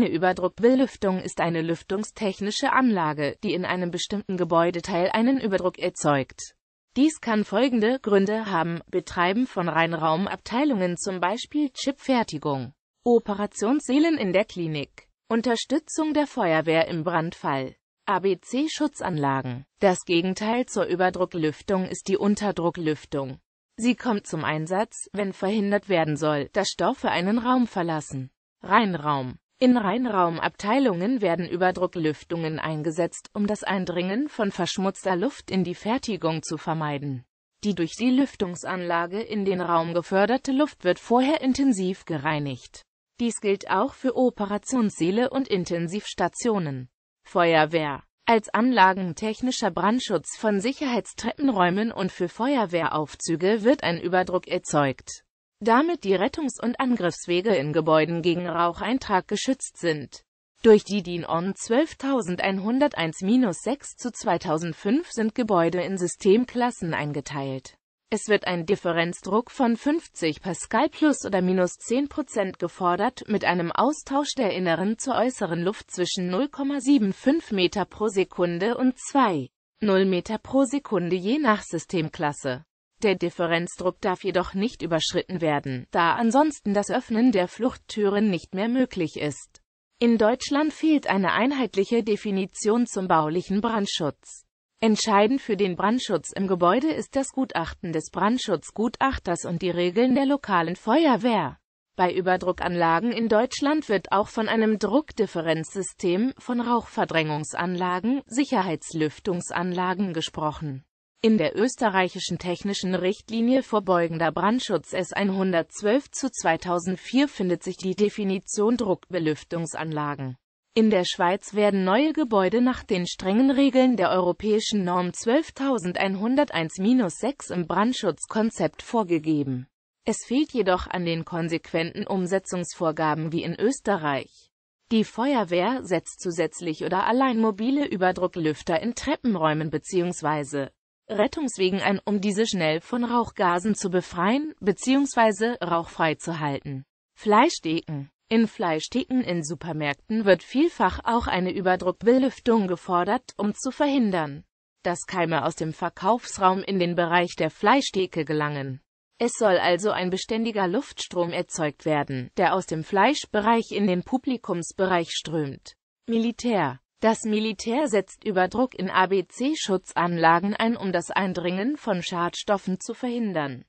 Eine Überdruckwelllüftung ist eine lüftungstechnische Anlage, die in einem bestimmten Gebäudeteil einen Überdruck erzeugt. Dies kann folgende Gründe haben, Betreiben von Reinraumabteilungen zum Beispiel Chipfertigung, Operationssälen in der Klinik, Unterstützung der Feuerwehr im Brandfall, ABC-Schutzanlagen. Das Gegenteil zur Überdrucklüftung ist die Unterdrucklüftung. Sie kommt zum Einsatz, wenn verhindert werden soll, dass Stoffe einen Raum verlassen. Reinraum in Reinraumabteilungen werden Überdrucklüftungen eingesetzt, um das Eindringen von verschmutzter Luft in die Fertigung zu vermeiden. Die durch die Lüftungsanlage in den Raum geförderte Luft wird vorher intensiv gereinigt. Dies gilt auch für Operationssäle und Intensivstationen. Feuerwehr als anlagentechnischer Brandschutz von Sicherheitstreppenräumen und für Feuerwehraufzüge wird ein Überdruck erzeugt damit die Rettungs- und Angriffswege in Gebäuden gegen Raucheintrag geschützt sind. Durch die DIN ON 12101-6 zu 2005 sind Gebäude in Systemklassen eingeteilt. Es wird ein Differenzdruck von 50 Pascal plus oder minus 10 Prozent gefordert, mit einem Austausch der inneren zur äußeren Luft zwischen 0,75 Meter pro Sekunde und 2,0 Meter pro Sekunde je nach Systemklasse. Der Differenzdruck darf jedoch nicht überschritten werden, da ansonsten das Öffnen der Fluchttüren nicht mehr möglich ist. In Deutschland fehlt eine einheitliche Definition zum baulichen Brandschutz. Entscheidend für den Brandschutz im Gebäude ist das Gutachten des Brandschutzgutachters und die Regeln der lokalen Feuerwehr. Bei Überdruckanlagen in Deutschland wird auch von einem Druckdifferenzsystem, von Rauchverdrängungsanlagen, Sicherheitslüftungsanlagen gesprochen. In der österreichischen technischen Richtlinie Vorbeugender Brandschutz S112 zu 2004 findet sich die Definition Druckbelüftungsanlagen. In der Schweiz werden neue Gebäude nach den strengen Regeln der europäischen Norm 12101-6 im Brandschutzkonzept vorgegeben. Es fehlt jedoch an den konsequenten Umsetzungsvorgaben wie in Österreich. Die Feuerwehr setzt zusätzlich oder allein mobile Überdrucklüfter in Treppenräumen bzw Rettungswegen ein, um diese schnell von Rauchgasen zu befreien bzw. rauchfrei zu halten. Fleischdecken In Fleischdecken in Supermärkten wird vielfach auch eine Überdruckbelüftung gefordert, um zu verhindern, dass Keime aus dem Verkaufsraum in den Bereich der Fleischdecke gelangen. Es soll also ein beständiger Luftstrom erzeugt werden, der aus dem Fleischbereich in den Publikumsbereich strömt. Militär das Militär setzt Überdruck in ABC-Schutzanlagen ein, um das Eindringen von Schadstoffen zu verhindern.